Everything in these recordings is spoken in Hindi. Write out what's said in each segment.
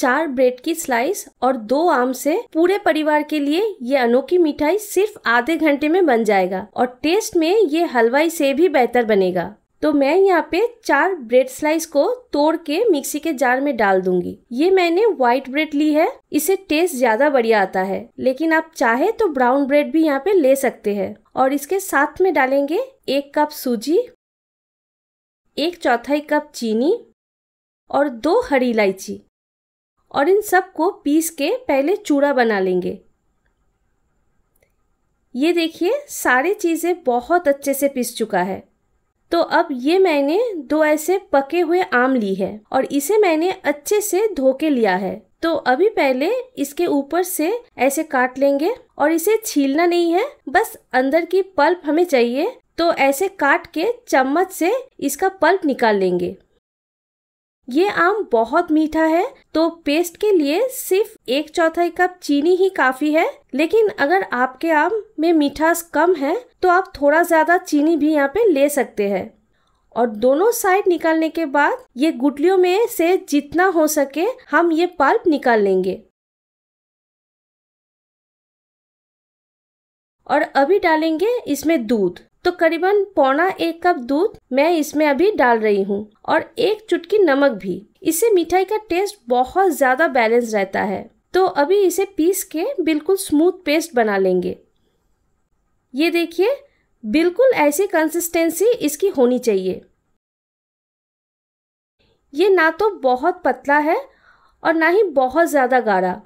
चार ब्रेड की स्लाइस और दो आम से पूरे परिवार के लिए ये अनोखी मिठाई सिर्फ आधे घंटे में बन जाएगा और टेस्ट में ये हलवाई से भी बेहतर बनेगा तो मैं यहाँ पे चार ब्रेड स्लाइस को तोड़ के मिक्सी के जार में डाल दूंगी ये मैंने व्हाइट ब्रेड ली है इसे टेस्ट ज्यादा बढ़िया आता है लेकिन आप चाहे तो ब्राउन ब्रेड भी यहाँ पे ले सकते हैं और इसके साथ में डालेंगे एक कप सूजी एक चौथाई कप चीनी और दो हरी इलायची और इन सब को पीस के पहले चूड़ा बना लेंगे ये देखिए सारी चीज़ें बहुत अच्छे से पिस चुका है तो अब ये मैंने दो ऐसे पके हुए आम ली है और इसे मैंने अच्छे से धो के लिया है तो अभी पहले इसके ऊपर से ऐसे काट लेंगे और इसे छीलना नहीं है बस अंदर की पल्प हमें चाहिए तो ऐसे काट के चम्मच से इसका पल्प निकाल लेंगे ये आम बहुत मीठा है तो पेस्ट के लिए सिर्फ एक चौथाई कप चीनी ही काफी है लेकिन अगर आपके आम में मिठास कम है तो आप थोड़ा ज़्यादा चीनी भी यहाँ पे ले सकते हैं और दोनों साइड निकालने के बाद ये गुटलियों में से जितना हो सके हम ये पल्प निकाल लेंगे और अभी डालेंगे इसमें दूध तो करीबन पौना एक कप दूध मैं इसमें अभी डाल रही हूँ और एक चुटकी नमक भी इससे मिठाई का टेस्ट बहुत ज़्यादा बैलेंस रहता है तो अभी इसे पीस के बिल्कुल स्मूथ पेस्ट बना लेंगे ये देखिए बिल्कुल ऐसी कंसिस्टेंसी इसकी होनी चाहिए ये ना तो बहुत पतला है और ना ही बहुत ज़्यादा गाढ़ा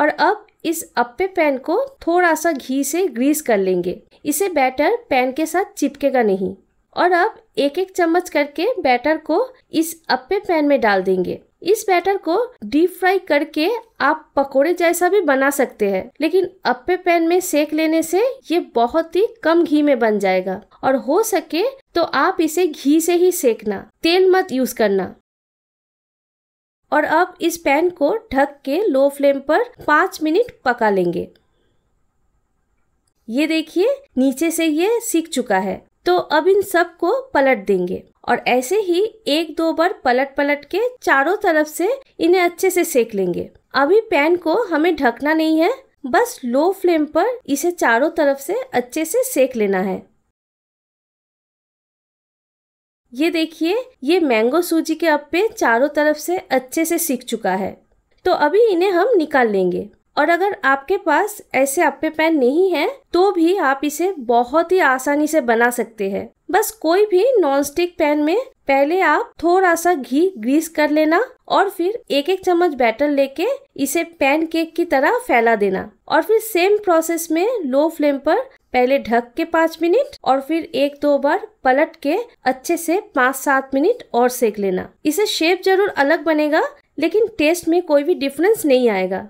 और अब इस अप्पे पैन को थोड़ा सा घी से ग्रीस कर लेंगे इसे बैटर पैन के साथ चिपकेगा नहीं और अब एक एक चम्मच करके बैटर को इस अप्पे पैन में डाल देंगे इस बैटर को डीप फ्राई करके आप पकोड़े जैसा भी बना सकते हैं लेकिन अप्पे पैन में सेक लेने से ये बहुत ही कम घी में बन जाएगा और हो सके तो आप इसे घी से ही सेकना तेल मत यूज करना और अब इस पैन को ढक के लो फ्लेम पर पाँच मिनट पका लेंगे ये देखिए नीचे से ये सीख चुका है तो अब इन सब को पलट देंगे और ऐसे ही एक दो बार पलट पलट के चारों तरफ से इन्हें अच्छे से सेक लेंगे अभी पैन को हमें ढकना नहीं है बस लो फ्लेम पर इसे चारों तरफ से अच्छे से सेक लेना है ये देखिए ये मैंगो सूजी के अप्पे चारों तरफ से अच्छे से सीख चुका है तो अभी इन्हें हम निकाल लेंगे और अगर आपके पास ऐसे अप्पे पैन नहीं है तो भी आप इसे बहुत ही आसानी से बना सकते हैं बस कोई भी नॉनस्टिक पैन में पहले आप थोड़ा सा घी ग्रीस कर लेना और फिर एक एक चम्मच बैटर लेके इसे पैन केक की तरह फैला देना और फिर सेम प्रोसेस में लो फ्लेम पर पहले ढक के पाँच मिनट और फिर एक दो बार पलट के अच्छे से पाँच सात मिनट और सेक लेना इसे शेप जरूर अलग बनेगा लेकिन टेस्ट में कोई भी डिफरेंस नहीं आएगा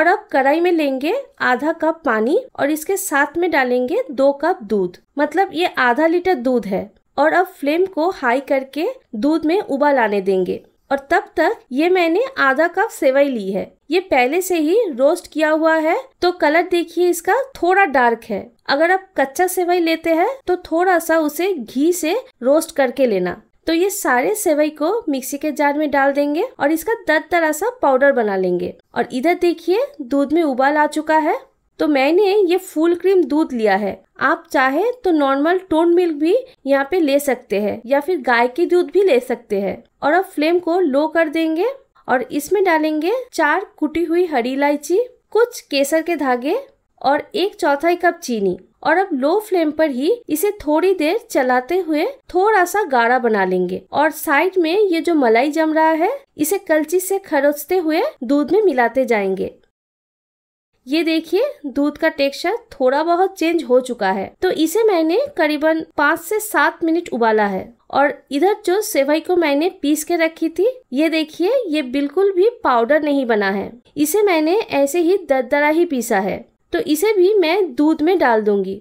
और अब कढ़ाई में लेंगे आधा कप पानी और इसके साथ में डालेंगे दो कप दूध मतलब ये आधा लीटर दूध है और अब फ्लेम को हाई करके दूध में उबाल आने देंगे और तब तक ये मैंने आधा कप सेवई ली है ये पहले से ही रोस्ट किया हुआ है तो कलर देखिए इसका थोड़ा डार्क है अगर आप कच्चा सेवई लेते हैं तो थोड़ा सा उसे घी से रोस्ट करके लेना तो ये सारे सेवई को मिक्सी के जार में डाल देंगे और इसका दर तरह सा पाउडर बना लेंगे और इधर देखिए दूध में उबाल आ चुका है तो मैंने ये फुल क्रीम दूध लिया है आप चाहे तो नॉर्मल टोन मिल्क भी यहाँ पे ले सकते हैं या फिर गाय के दूध भी ले सकते हैं और अब फ्लेम को लो कर देंगे और इसमें डालेंगे चार कुटी हुई हरी इलायची कुछ केसर के धागे और एक चौथाई कप चीनी और अब लो फ्लेम पर ही इसे थोड़ी देर चलाते हुए थोड़ा सा गाढ़ा बना लेंगे और साइड में ये जो मलाई जम रहा है इसे कलची से खरोचते हुए दूध में मिलाते जाएंगे ये देखिए दूध का टेक्सचर थोड़ा बहुत चेंज हो चुका है तो इसे मैंने करीबन पाँच से सात मिनट उबाला है और इधर जो सेवई को मैंने पीस के रखी थी ये देखिए ये बिल्कुल भी पाउडर नहीं बना है इसे मैंने ऐसे ही दरदरा ही पीसा है तो इसे भी मैं दूध में डाल दूंगी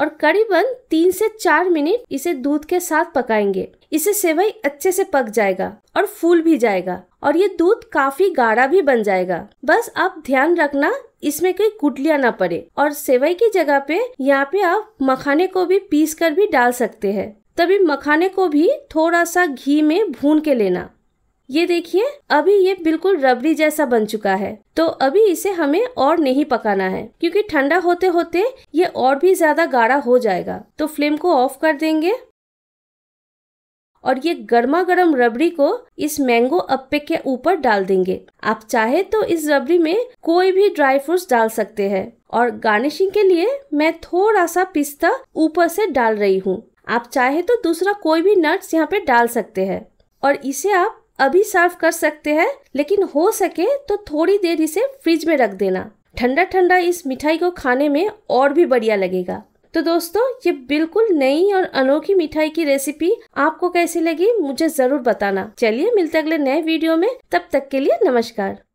और करीबन तीन से चार मिनट इसे दूध के साथ पकाएंगे इसे सेवई अच्छे से पक जाएगा और फूल भी जाएगा और ये दूध काफी गाढ़ा भी बन जाएगा बस आप ध्यान रखना इसमें कोई कुटलिया ना पड़े और सेवई की जगह पे यहाँ पे आप मखाने को भी पीस कर भी डाल सकते हैं तभी मखाने को भी थोड़ा सा घी में भून के लेना ये देखिए अभी ये बिल्कुल रबड़ी जैसा बन चुका है तो अभी इसे हमें और नहीं पकाना है क्योंकि ठंडा होते होते ये और भी ज्यादा गाढ़ा हो जाएगा तो फ्लेम को ऑफ कर देंगे और ये गर्मा गर्म रबड़ी को इस मैंगो अप्पे के ऊपर डाल देंगे आप चाहे तो इस रबड़ी में कोई भी ड्राई फ्रूट्स डाल सकते हैं और गार्निशिंग के लिए मैं थोड़ा सा पिस्ता ऊपर से डाल रही हूँ आप चाहे तो दूसरा कोई भी नट्स यहाँ पे डाल सकते हैं और इसे आप अभी सर्व कर सकते हैं लेकिन हो सके तो थोड़ी देर इसे फ्रिज में रख देना ठंडा ठंडा इस मिठाई को खाने में और भी बढ़िया लगेगा तो दोस्तों ये बिल्कुल नई और अनोखी मिठाई की रेसिपी आपको कैसी लगी मुझे जरूर बताना चलिए मिलते अगले नए वीडियो में तब तक के लिए नमस्कार